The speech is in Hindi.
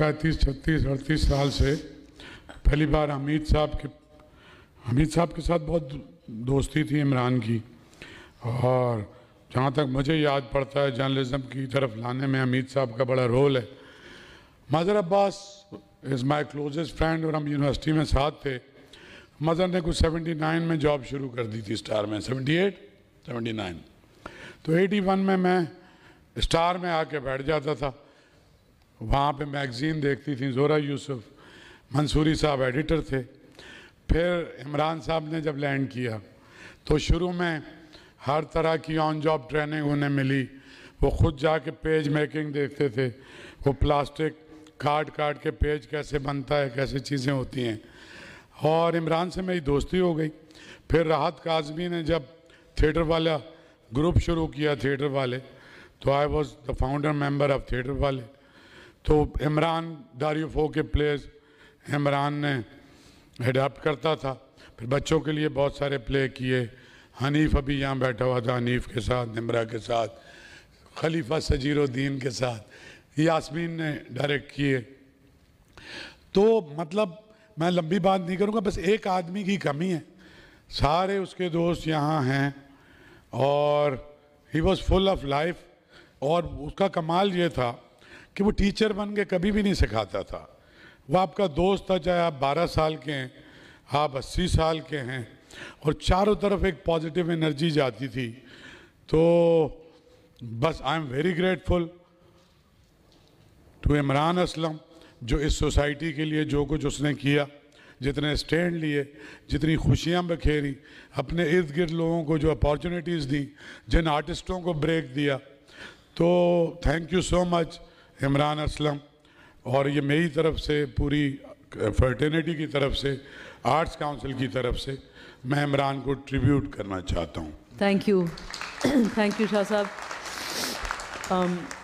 पैंतीस छत्तीस अड़तीस साल से पहली बार हमीद साहब के हमीद साहब के साथ बहुत दोस्ती थी इमरान की और जहाँ तक मुझे याद पड़ता है जर्नलिज़म की तरफ लाने में हमीद साहब का बड़ा रोल है Mazhar Abbas is my closest friend और हम यूनिवर्सिटी में साथ थे मज़र ने कुछ 79 में जॉब शुरू कर दी थी स्टार में 78, 79 तो 81 में मैं स्टार में आके बैठ जाता था वहाँ पे मैगज़ीन देखती थी जोरा यूसुफ मंसूरी साहब एडिटर थे फिर इमरान साहब ने जब लैंड किया तो शुरू में हर तरह की ऑन जॉब ट्रेनिंग उन्हें मिली वो खुद जाके पेज मेकिंग देखते थे वो प्लास्टिक काट काट के पेज कैसे बनता है कैसे चीज़ें होती हैं और इमरान से मेरी दोस्ती हो गई फिर राहत काजमी ने जब थिएटर वाला ग्रुप शुरू किया थिएटर वाले तो I was the founder member of theatre वाले तो इमरान डारियो के प्लेस इमरान ने अडाप्ट करता था फिर बच्चों के लिए बहुत सारे प्ले किए हनीफ अभी यहाँ बैठा हुआ था हनीफ के साथ निमरा के साथ खलीफा सजीरुद्दीन के साथ यासमीन ने डायरेक्ट किए तो मतलब मैं लंबी बात नहीं करूँगा बस एक आदमी की कमी है सारे उसके दोस्त यहाँ हैं और he was full of life और उसका कमाल ये था कि वो टीचर बन के कभी भी नहीं सिखाता था वो आपका दोस्त था चाहे आप 12 साल के हैं आप 80 साल के हैं और चारों तरफ एक पॉजिटिव एनर्जी जाती थी तो बस I am very grateful to Imran Aslam जो इस सोसाइटी के लिए जो कुछ उसने किया जितने स्टैंड लिए जितनी खुशियां बखेरी अपने इर्द गिर्द लोगों को जो अपॉर्चुनिटीज़ दी जिन आर्टिस्टों को ब्रेक दिया तो thank you so much Imran Aslam और ये मेरी तरफ से पूरी फर्टिनिटी की तरफ से आर्ट्स काउंसिल की तरफ से मैं इमरान को ट्रिब्यूट करना चाहता हूँ thank you thank you Shah साहब um,